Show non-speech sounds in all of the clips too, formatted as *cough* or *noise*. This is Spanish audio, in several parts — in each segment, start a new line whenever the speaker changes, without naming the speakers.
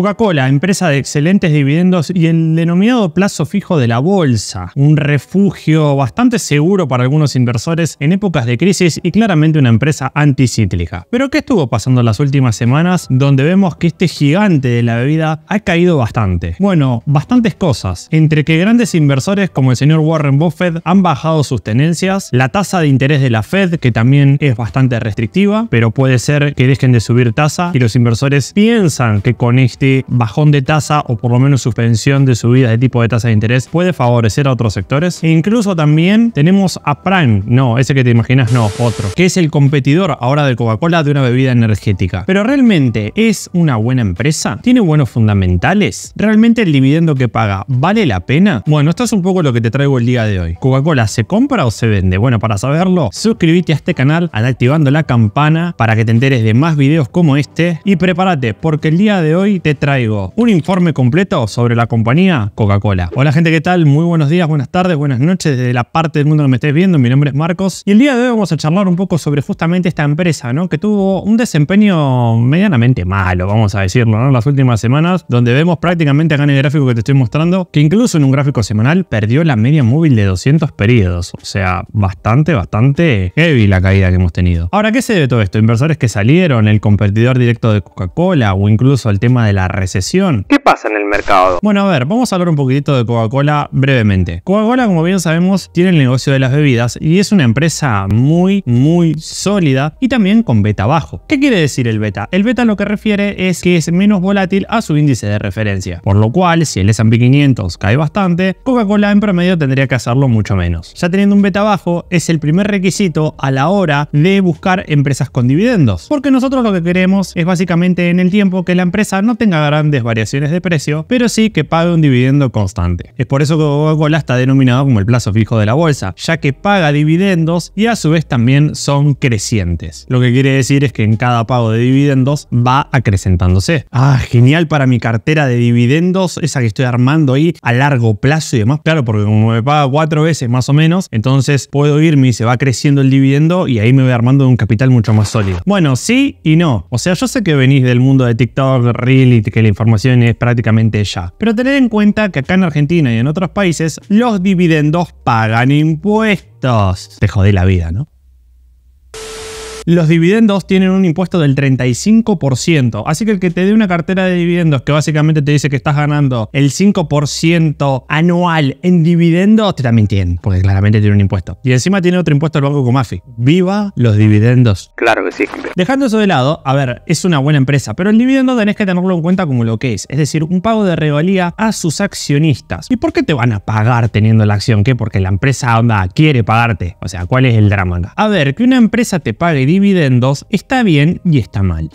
Coca-Cola, empresa de excelentes dividendos y el denominado plazo fijo de la bolsa, un refugio bastante seguro para algunos inversores en épocas de crisis y claramente una empresa anticíclica. Pero ¿qué estuvo pasando las últimas semanas donde vemos que este gigante de la bebida ha caído bastante? Bueno, bastantes cosas, entre que grandes inversores como el señor Warren Buffett han bajado sus tenencias, la tasa de interés de la Fed que también es bastante restrictiva, pero puede ser que dejen de subir tasa y los inversores piensan que con este este bajón de tasa o por lo menos suspensión de subida de tipo de tasa de interés puede favorecer a otros sectores. E incluso también tenemos a Prime, no, ese que te imaginas no, otro, que es el competidor ahora de Coca-Cola de una bebida energética. Pero realmente es una buena empresa, tiene buenos fundamentales, realmente el dividendo que paga vale la pena. Bueno, esto es un poco lo que te traigo el día de hoy. ¿Coca-Cola se compra o se vende? Bueno, para saberlo, suscríbete a este canal activando la campana para que te enteres de más videos como este y prepárate porque el día de hoy te traigo un informe completo sobre la compañía Coca-Cola. Hola gente, ¿qué tal? Muy buenos días, buenas tardes, buenas noches desde la parte del mundo que me estés viendo. Mi nombre es Marcos y el día de hoy vamos a charlar un poco sobre justamente esta empresa, ¿no? Que tuvo un desempeño medianamente malo, vamos a decirlo, ¿no? Las últimas semanas, donde vemos prácticamente acá en el gráfico que te estoy mostrando, que incluso en un gráfico semanal perdió la media móvil de 200 periodos. O sea, bastante, bastante heavy la caída que hemos tenido. Ahora, ¿qué se debe todo esto? Inversores que salieron, el competidor directo de Coca-Cola o incluso el tema de recesión. ¿Qué pasa en el mercado? Bueno, a ver, vamos a hablar un poquitito de Coca-Cola brevemente. Coca-Cola, como bien sabemos, tiene el negocio de las bebidas y es una empresa muy, muy sólida y también con beta bajo. ¿Qué quiere decir el beta? El beta lo que refiere es que es menos volátil a su índice de referencia, por lo cual, si el S&P 500 cae bastante, Coca-Cola en promedio tendría que hacerlo mucho menos. Ya teniendo un beta bajo, es el primer requisito a la hora de buscar empresas con dividendos, porque nosotros lo que queremos es básicamente en el tiempo que la empresa no tenga tenga grandes variaciones de precio, pero sí que pague un dividendo constante. Es por eso que Google está denominado como el plazo fijo de la bolsa, ya que paga dividendos y a su vez también son crecientes. Lo que quiere decir es que en cada pago de dividendos va acrecentándose. Ah, genial para mi cartera de dividendos, esa que estoy armando ahí a largo plazo y demás. Claro, porque como me paga cuatro veces más o menos, entonces puedo irme y se va creciendo el dividendo y ahí me voy armando un capital mucho más sólido. Bueno, sí y no. O sea, yo sé que venís del mundo de TikTok, Reel que la información es prácticamente ya. Pero tened en cuenta que acá en Argentina y en otros países los dividendos pagan impuestos. Te jodé la vida, ¿no? los dividendos tienen un impuesto del 35%. Así que el que te dé una cartera de dividendos que básicamente te dice que estás ganando el 5% anual en dividendos, te también tiene porque claramente tiene un impuesto. Y encima tiene otro impuesto el Banco Comafi. ¡Viva los dividendos! Claro que sí. Dejando eso de lado, a ver, es una buena empresa, pero el dividendo tenés que tenerlo en cuenta como lo que es, es decir, un pago de revalía a sus accionistas. ¿Y por qué te van a pagar teniendo la acción? ¿Qué? Porque la empresa onda quiere pagarte. O sea, ¿cuál es el drama acá? A ver, que una empresa te pague dividendos dividendos está bien y está mal.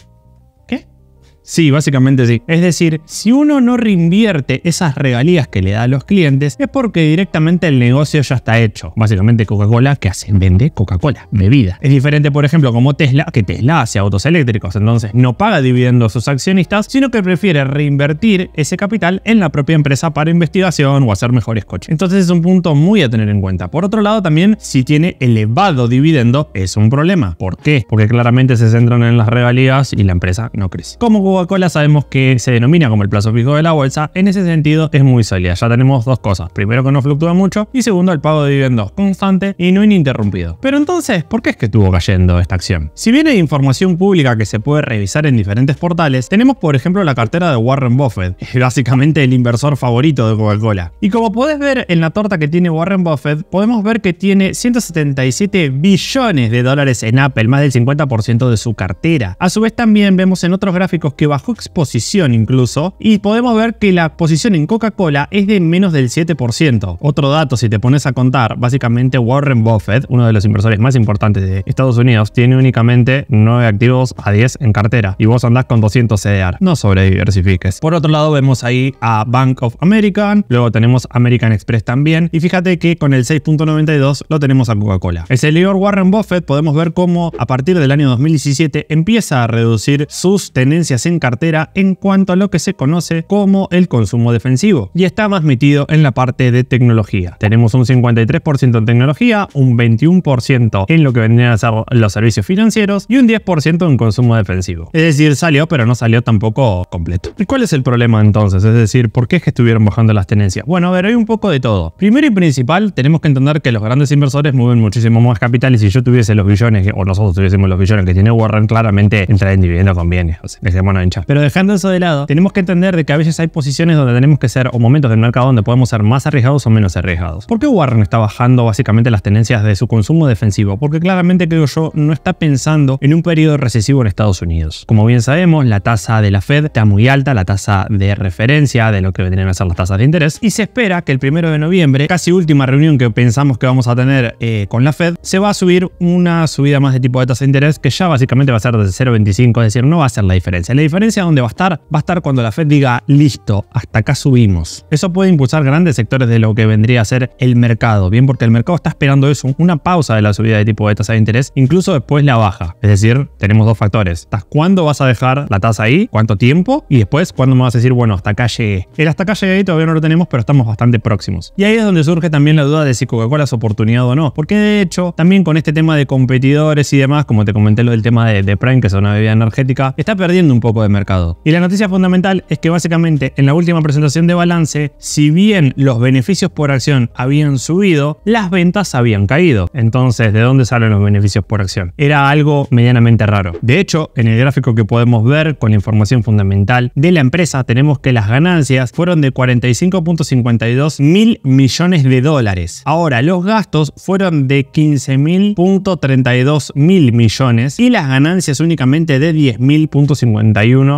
Sí, básicamente sí. Es decir, si uno no reinvierte esas regalías que le da a los clientes, es porque directamente el negocio ya está hecho. Básicamente Coca-Cola, que hace? Vende Coca-Cola, bebida. Es diferente, por ejemplo, como Tesla, que Tesla hace autos eléctricos, entonces no paga dividendos a sus accionistas, sino que prefiere reinvertir ese capital en la propia empresa para investigación o hacer mejores coches. Entonces es un punto muy a tener en cuenta. Por otro lado, también si tiene elevado dividendo, es un problema. ¿Por qué? Porque claramente se centran en las regalías y la empresa no crece. Como Coca-Cola sabemos que se denomina como el plazo fijo de la bolsa, en ese sentido es muy sólida. Ya tenemos dos cosas. Primero que no fluctúa mucho y segundo el pago de dividendos constante y no ininterrumpido. Pero entonces, ¿por qué es que estuvo cayendo esta acción? Si viene hay información pública que se puede revisar en diferentes portales, tenemos por ejemplo la cartera de Warren Buffett, *laughs* básicamente el inversor favorito de Coca-Cola. Y como podés ver en la torta que tiene Warren Buffett, podemos ver que tiene 177 billones de dólares en Apple, más del 50% de su cartera. A su vez también vemos en otros gráficos que bajo exposición incluso, y podemos ver que la posición en Coca-Cola es de menos del 7%. Otro dato, si te pones a contar, básicamente Warren Buffett, uno de los inversores más importantes de Estados Unidos, tiene únicamente 9 activos a 10 en cartera, y vos andás con 200 CDR. No sobrediversifiques. Por otro lado, vemos ahí a Bank of American, luego tenemos American Express también, y fíjate que con el 6.92 lo tenemos a Coca-Cola. El señor Warren Buffett podemos ver cómo a partir del año 2017 empieza a reducir sus tendencias en cartera en cuanto a lo que se conoce como el consumo defensivo y está más metido en la parte de tecnología. Tenemos un 53% en tecnología, un 21% en lo que vendrían a ser los servicios financieros y un 10% en consumo defensivo. Es decir, salió pero no salió tampoco completo. ¿Y cuál es el problema entonces? Es decir, ¿por qué es que estuvieron bajando las tenencias? Bueno, a ver, hay un poco de todo. Primero y principal, tenemos que entender que los grandes inversores mueven muchísimo más capital y si yo tuviese los billones o nosotros tuviésemos los billones que tiene Warren, claramente entrar en dividendos conviene. O sea, pero dejando eso de lado, tenemos que entender de que a veces hay posiciones donde tenemos que ser, o momentos del mercado donde podemos ser más arriesgados o menos arriesgados. ¿Por qué Warren está bajando básicamente las tendencias de su consumo defensivo? Porque claramente creo yo no está pensando en un periodo recesivo en Estados Unidos. Como bien sabemos, la tasa de la Fed está muy alta, la tasa de referencia de lo que vendrían a ser las tasas de interés, y se espera que el primero de noviembre, casi última reunión que pensamos que vamos a tener eh, con la Fed, se va a subir una subida más de tipo de tasa de interés que ya básicamente va a ser de 0,25, es decir, no va a ser La diferencia diferencia dónde va a estar? Va a estar cuando la Fed diga, listo, hasta acá subimos. Eso puede impulsar grandes sectores de lo que vendría a ser el mercado, bien porque el mercado está esperando eso, una pausa de la subida de tipo de tasa de interés, incluso después la baja. Es decir, tenemos dos factores. ¿Cuándo vas a dejar la tasa ahí? ¿Cuánto tiempo? Y después, ¿cuándo me vas a decir, bueno, hasta acá llegué? El hasta acá llegué todavía no lo tenemos, pero estamos bastante próximos. Y ahí es donde surge también la duda de si Coca-Cola es oportunidad o no. Porque de hecho, también con este tema de competidores y demás, como te comenté lo del tema de, de Prime, que es una bebida energética, está perdiendo un poco de mercado. Y la noticia fundamental es que básicamente en la última presentación de balance, si bien los beneficios por acción habían subido, las ventas habían caído. Entonces, ¿de dónde salen los beneficios por acción? Era algo medianamente raro. De hecho, en el gráfico que podemos ver con la información fundamental de la empresa, tenemos que las ganancias fueron de 45.52 mil millones de dólares. Ahora, los gastos fueron de 15.32 mil millones y las ganancias únicamente de 10.051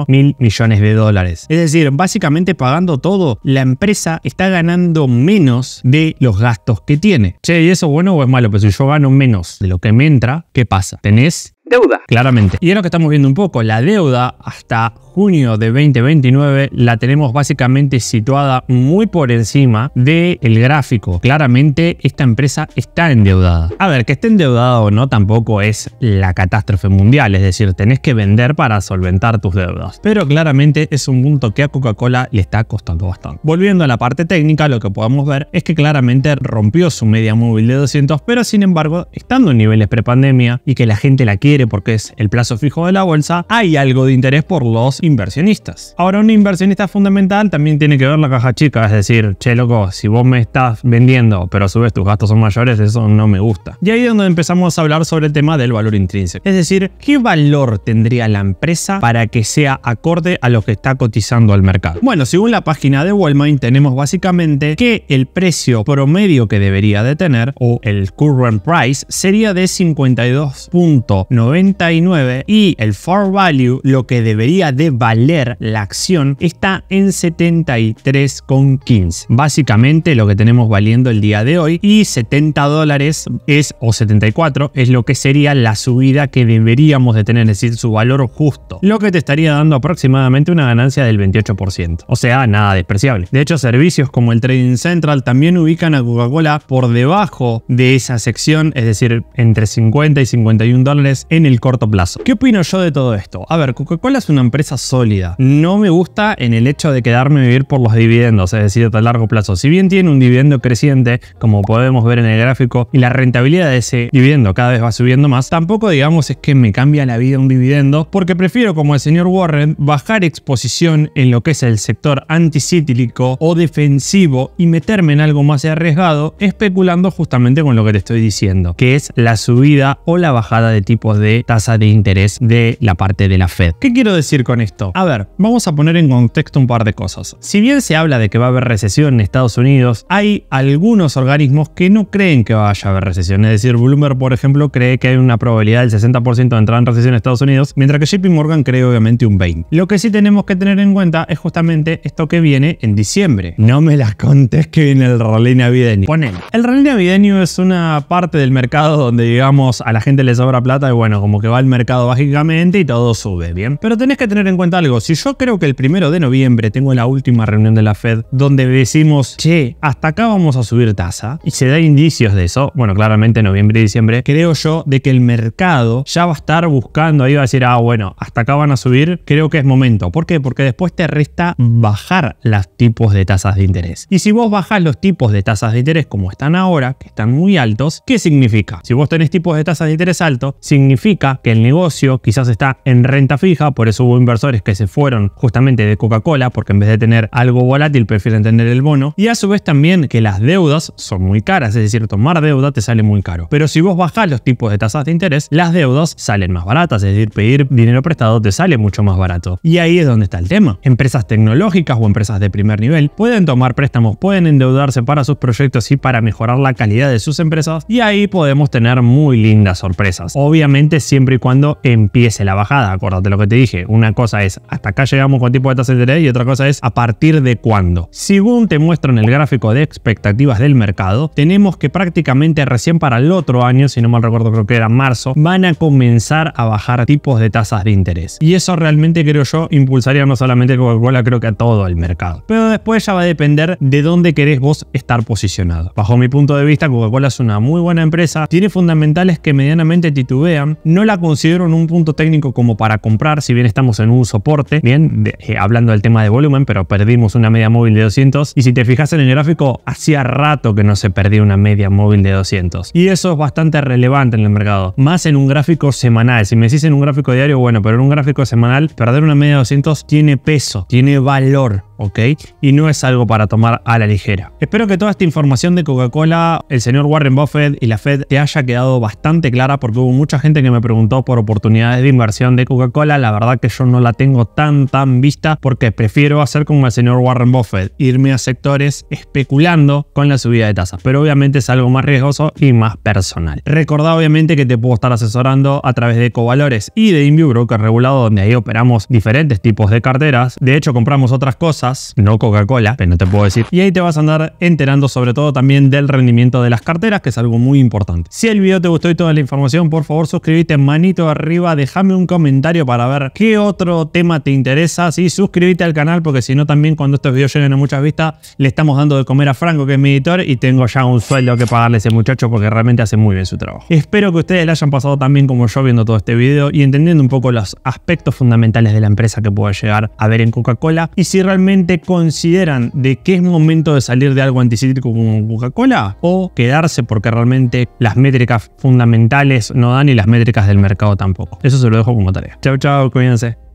mil millones de dólares. Es decir, básicamente pagando todo, la empresa está ganando menos de los gastos que tiene. Che, ¿y eso es bueno o es malo? pero si yo gano menos de lo que me entra, ¿qué pasa? Tenés deuda. Claramente. Y es lo que estamos viendo un poco. La deuda hasta junio de 2029 la tenemos básicamente situada muy por encima del el gráfico. Claramente esta empresa está endeudada. A ver, que esté endeudada o no tampoco es la catástrofe mundial. Es decir, tenés que vender para solventar tus deudas. Pero claramente es un punto que a Coca-Cola le está costando bastante. Volviendo a la parte técnica, lo que podemos ver es que claramente rompió su media móvil de 200, pero sin embargo, estando en niveles prepandemia y que la gente la quiere porque es el plazo fijo de la bolsa, hay algo de interés por los inversionistas. Ahora, un inversionista fundamental también tiene que ver la caja chica, es decir, che loco, si vos me estás vendiendo, pero a su vez tus gastos son mayores, eso no me gusta. Y ahí es donde empezamos a hablar sobre el tema del valor intrínseco. Es decir, ¿qué valor tendría la empresa para que sea acorde a lo que está cotizando al mercado? Bueno, según la página de Walmart tenemos básicamente que el precio promedio que debería de tener o el current price sería de 52.9. 99 y el for value, lo que debería de valer la acción, está en 73,15. Básicamente lo que tenemos valiendo el día de hoy y 70 dólares es o 74 es lo que sería la subida que deberíamos de tener, es decir, su valor justo, lo que te estaría dando aproximadamente una ganancia del 28%. O sea, nada despreciable. De hecho, servicios como el Trading Central también ubican a Coca-Cola por debajo de esa sección, es decir, entre 50 y 51 dólares en el corto plazo. ¿Qué opino yo de todo esto? A ver, Coca-Cola es una empresa sólida. No me gusta en el hecho de quedarme a vivir por los dividendos, es decir, a largo plazo. Si bien tiene un dividendo creciente, como podemos ver en el gráfico, y la rentabilidad de ese dividendo cada vez va subiendo más, tampoco digamos es que me cambia la vida un dividendo, porque prefiero, como el señor Warren, bajar exposición en lo que es el sector anticíclico o defensivo y meterme en algo más arriesgado, especulando justamente con lo que te estoy diciendo, que es la subida o la bajada de tipos de tasa de interés de la parte de la Fed. ¿Qué quiero decir con esto? A ver, vamos a poner en contexto un par de cosas. Si bien se habla de que va a haber recesión en Estados Unidos, hay algunos organismos que no creen que vaya a haber recesión. Es decir, Bloomberg, por ejemplo, cree que hay una probabilidad del 60% de entrar en recesión en Estados Unidos, mientras que JP Morgan cree obviamente un 20%. Lo que sí tenemos que tener en cuenta es justamente esto que viene en diciembre. No me las contes que viene el rally navideño. Ponen. El rally navideño es una parte del mercado donde, digamos, a la gente le sobra plata y bueno, como que va el mercado básicamente y todo sube, ¿bien? Pero tenés que tener en cuenta algo, si yo creo que el primero de noviembre tengo la última reunión de la Fed donde decimos, che, hasta acá vamos a subir tasa y se da indicios de eso, bueno, claramente noviembre y diciembre, creo yo de que el mercado ya va a estar buscando, ahí va a decir, ah, bueno, hasta acá van a subir, creo que es momento. ¿Por qué? Porque después te resta bajar los tipos de tasas de interés. Y si vos bajas los tipos de tasas de interés como están ahora, que están muy altos, ¿qué significa? Si vos tenés tipos de tasas de interés altos, significa que el negocio quizás está en renta fija, por eso hubo inversores que se fueron justamente de Coca-Cola, porque en vez de tener algo volátil prefieren tener el bono. Y a su vez también que las deudas son muy caras, es decir, tomar deuda te sale muy caro. Pero si vos bajás los tipos de tasas de interés, las deudas salen más baratas, es decir, pedir dinero prestado te sale mucho más barato. Y ahí es donde está el tema. Empresas tecnológicas o empresas de primer nivel pueden tomar préstamos, pueden endeudarse para sus proyectos y para mejorar la calidad de sus empresas y ahí podemos tener muy lindas sorpresas. Obviamente siempre y cuando empiece la bajada. Acuérdate lo que te dije. Una cosa es hasta acá llegamos con tipo de tasas de interés y otra cosa es a partir de cuándo. Según te muestro en el gráfico de expectativas del mercado, tenemos que prácticamente recién para el otro año, si no mal recuerdo creo que era marzo, van a comenzar a bajar tipos de tasas de interés. Y eso realmente creo yo impulsaría no solamente a Coca-Cola, creo que a todo el mercado. Pero después ya va a depender de dónde querés vos estar posicionado. Bajo mi punto de vista, Coca-Cola es una muy buena empresa, tiene fundamentales que medianamente titubean, no la considero en un punto técnico como para comprar, si bien estamos en un soporte, bien, eh, hablando del tema de volumen, pero perdimos una media móvil de 200. Y si te fijas en el gráfico, hacía rato que no se perdía una media móvil de 200. Y eso es bastante relevante en el mercado, más en un gráfico semanal. Si me decís en un gráfico diario, bueno, pero en un gráfico semanal, perder una media de 200 tiene peso, tiene valor. ¿ok? Y no es algo para tomar a la ligera. Espero que toda esta información de Coca-Cola, el señor Warren Buffett y la Fed te haya quedado bastante clara porque hubo mucha gente que me preguntó por oportunidades de inversión de Coca-Cola, la verdad que yo no la tengo tan tan vista porque prefiero hacer como el señor Warren Buffett, irme a sectores especulando con la subida de tasas, pero obviamente es algo más riesgoso y más personal. Recordá obviamente que te puedo estar asesorando a través de Covalores y de InView Broker regulado donde ahí operamos diferentes tipos de carteras, de hecho compramos otras cosas, no Coca-Cola, pero no te puedo decir, y ahí te vas a andar enterando sobre todo también del rendimiento de las carteras, que es algo muy importante. Si el video te gustó y toda la información, por favor suscríbete manito arriba, déjame un comentario para ver qué otro tema te interesa, sí, suscríbete al canal porque si no también cuando estos videos lleguen a muchas vistas le estamos dando de comer a Franco que es mi editor y tengo ya un sueldo que pagarle a ese muchacho porque realmente hace muy bien su trabajo. Espero que ustedes la hayan pasado también como yo viendo todo este video y entendiendo un poco los aspectos fundamentales de la empresa que pueda llegar a ver en Coca-Cola y si realmente consideran de que es momento de salir de algo anticíclico como Coca-Cola o quedarse porque realmente las métricas fundamentales no dan y las métricas del mercado tampoco. Eso se lo dejo como tarea. Chao, chao, cuídense.